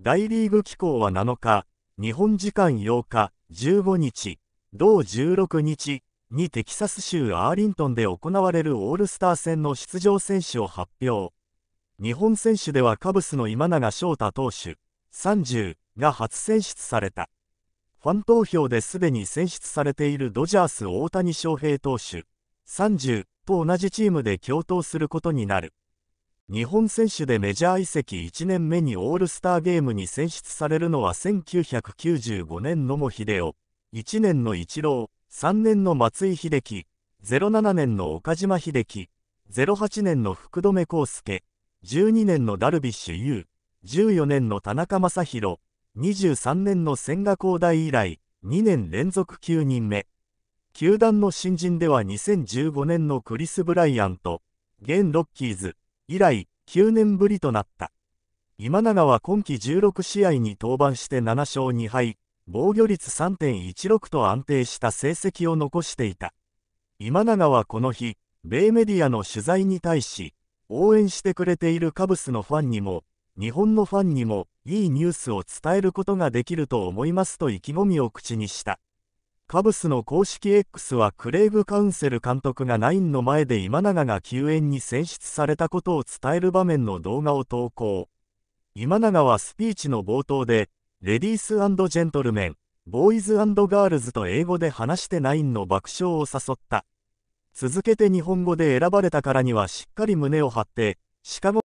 大リーグ機構は7日、日本時間8日、15日、同16日にテキサス州アーリントンで行われるオールスター戦の出場選手を発表。日本選手ではカブスの今永昇太投手、30が初選出された。ファン投票ですでに選出されているドジャース大谷翔平投手、30と同じチームで共闘することになる。日本選手でメジャー移籍1年目にオールスターゲームに選出されるのは1995年野茂英雄1年のイチロー3年の松井秀喜07年の岡島秀樹08年の福留孝介12年のダルビッシュ有14年の田中将大23年の千賀滉大以来2年連続9人目球団の新人では2015年のクリス・ブライアント現ロッキーズ以来9年ぶりとなった今永は今季16試合に登板して7勝2敗防御率3.16と安定した成績を残していた今永はこの日米メディアの取材に対し応援してくれているカブスのファンにも日本のファンにもいいニュースを伝えることができると思いますと意気込みを口にした。カブスの公式 X はクレイグ・カウンセル監督がナインの前で今永が救援に選出されたことを伝える場面の動画を投稿。今永はスピーチの冒頭で、レディースジェントルメン、ボーイズガールズと英語で話してナインの爆笑を誘った。続けて日本語で選ばれたからにはしっかり胸を張って、シカゴ